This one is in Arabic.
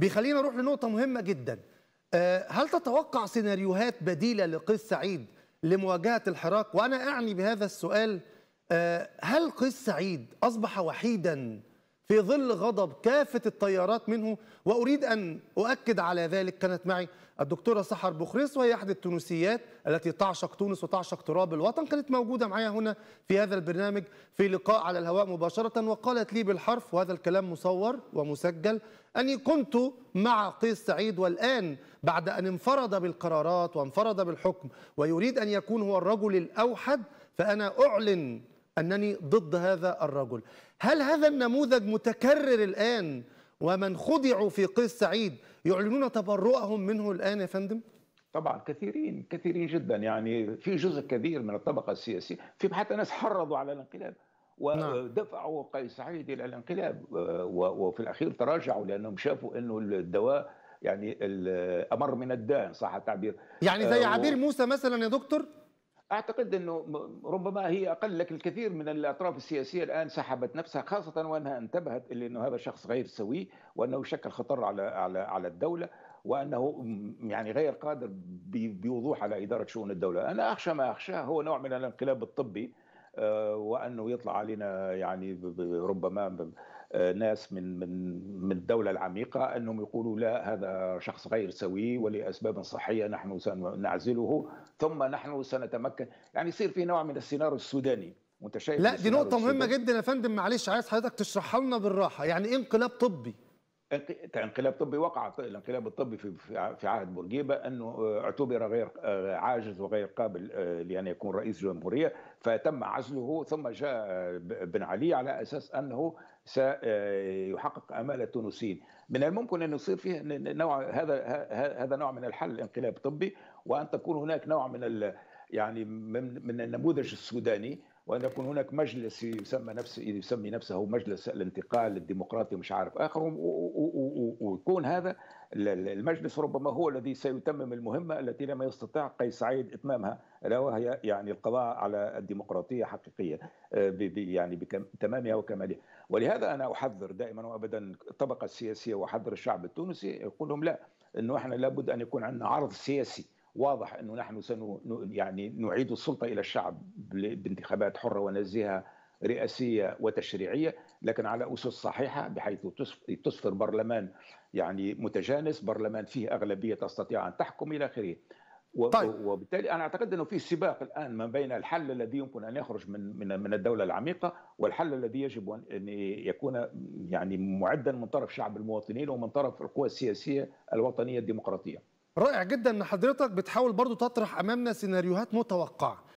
بيخلينا نروح لنقطه مهمه جدا آه، هل تتوقع سيناريوهات بديله لقيس سعيد لمواجهه الحراك وانا اعني بهذا السؤال آه، هل قيس سعيد اصبح وحيدا في ظل غضب كافة التيارات منه وأريد أن أؤكد على ذلك كانت معي الدكتورة سحر بخريص وهي أحد التونسيات التي تعشق تونس وتعشق تراب الوطن كانت موجودة معي هنا في هذا البرنامج في لقاء على الهواء مباشرة وقالت لي بالحرف وهذا الكلام مصور ومسجل أني كنت مع قيس سعيد والآن بعد أن انفرد بالقرارات وانفرد بالحكم ويريد أن يكون هو الرجل الأوحد فأنا أعلن أنني ضد هذا الرجل هل هذا النموذج متكرر الآن ومن خدعوا في قيس سعيد يعلنون تبرؤهم منه الآن يا فندم؟ طبعا كثيرين كثيرين جدا يعني في جزء كبير من الطبقة السياسية في حتى ناس حرضوا على الانقلاب نعم. ودفعوا قيس سعيد إلى الانقلاب وفي الأخير تراجعوا لأنهم شافوا أنه الدواء يعني الأمر من الداء صح التعبير يعني زي آه، عبير موسى مثلا يا دكتور اعتقد انه ربما هي اقل لكن الكثير من الاطراف السياسيه الان سحبت نفسها خاصه وانها انتبهت انه هذا شخص غير سوي وانه شكل خطر على على على الدوله وانه يعني غير قادر بوضوح على اداره شؤون الدوله، انا اخشى ما اخشاه هو نوع من الانقلاب الطبي آه، وانه يطلع علينا يعني ربما ناس من من من الدوله العميقه انهم يقولوا لا هذا شخص غير سوي ولاسباب صحيه نحن سنعزله ثم نحن سنتمكن يعني يصير في نوع من السيناريو السوداني وانت شايف لا دي نقطه مهمه جدا يا فندم معلش عايز حضرتك تشرحها لنا بالراحه يعني ايه انقلاب طبي انقلاب طبي وقع الانقلاب الطبي في في عهد بورقيبه انه آه، اعتبر غير آه، عاجز وغير قابل آه، لان يكون رئيس جمهوريه فتم عزله ثم جاء بن علي على اساس انه سيحقق امال التونسيين من الممكن ان يصير فيه نوع هذا هذا نوع من الحل انقلاب طبي وان تكون هناك نوع من يعني من النموذج السوداني وان يكون هناك مجلس يسمى نفسه يسمي نفسه مجلس الانتقال الديمقراطي مش عارف اخر ويكون هذا المجلس ربما هو الذي سيتمم المهمه التي لم يستطع قيس سعيد اتمامها الا وهي يعني القضاء على الديمقراطيه حقيقيه آه، يعني بتمامها وكمالها ولهذا انا احذر دائما وابدا الطبقه السياسيه واحذر الشعب التونسي يقول لهم لا انه احنا لابد ان يكون عندنا عرض سياسي واضح انه نحن سن يعني نعيد السلطه الى الشعب بانتخابات حره ونزيهه رئاسيه وتشريعيه لكن على اسس صحيحه بحيث تصفر برلمان يعني متجانس برلمان فيه اغلبيه تستطيع ان تحكم الى اخره طيب. وبالتالي انا اعتقد انه في سباق الان ما بين الحل الذي يمكن ان يخرج من من من الدوله العميقه والحل الذي يجب ان يكون يعني معدا من طرف شعب المواطنين ومن طرف القوى السياسيه الوطنيه الديمقراطيه. رائع جدا ان حضرتك بتحاول برضو تطرح امامنا سيناريوهات متوقعه